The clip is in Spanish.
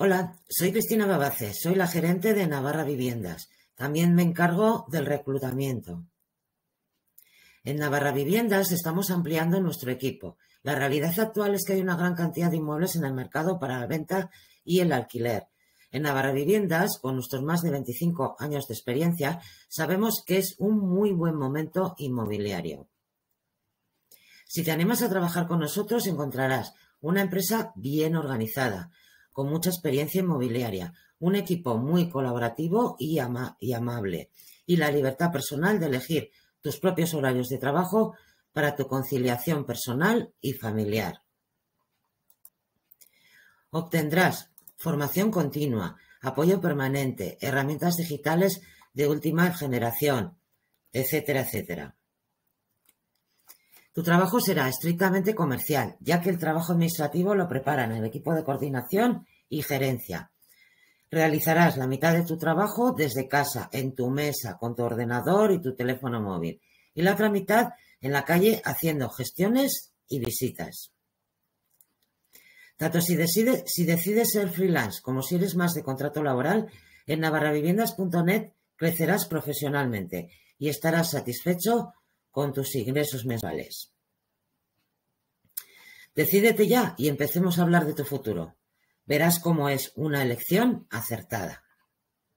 Hola, soy Cristina Babace, soy la gerente de Navarra Viviendas. También me encargo del reclutamiento. En Navarra Viviendas estamos ampliando nuestro equipo. La realidad actual es que hay una gran cantidad de inmuebles en el mercado para la venta y el alquiler. En Navarra Viviendas, con nuestros más de 25 años de experiencia, sabemos que es un muy buen momento inmobiliario. Si te animas a trabajar con nosotros, encontrarás una empresa bien organizada, con mucha experiencia inmobiliaria, un equipo muy colaborativo y, amable, y la libertad personal de elegir tus propios horarios de trabajo para tu conciliación personal y familiar. Obtendrás formación continua, apoyo permanente, herramientas digitales de última generación, etcétera, etcétera. Tu trabajo será estrictamente comercial, ya que el trabajo administrativo lo preparan el equipo de coordinación y gerencia. Realizarás la mitad de tu trabajo desde casa, en tu mesa, con tu ordenador y tu teléfono móvil, y la otra mitad en la calle haciendo gestiones y visitas. Tanto si, decides, si decides ser freelance como si eres más de contrato laboral, en navarraviviendas.net crecerás profesionalmente y estarás satisfecho con tus ingresos mensuales. Decídete ya y empecemos a hablar de tu futuro. Verás cómo es una elección acertada.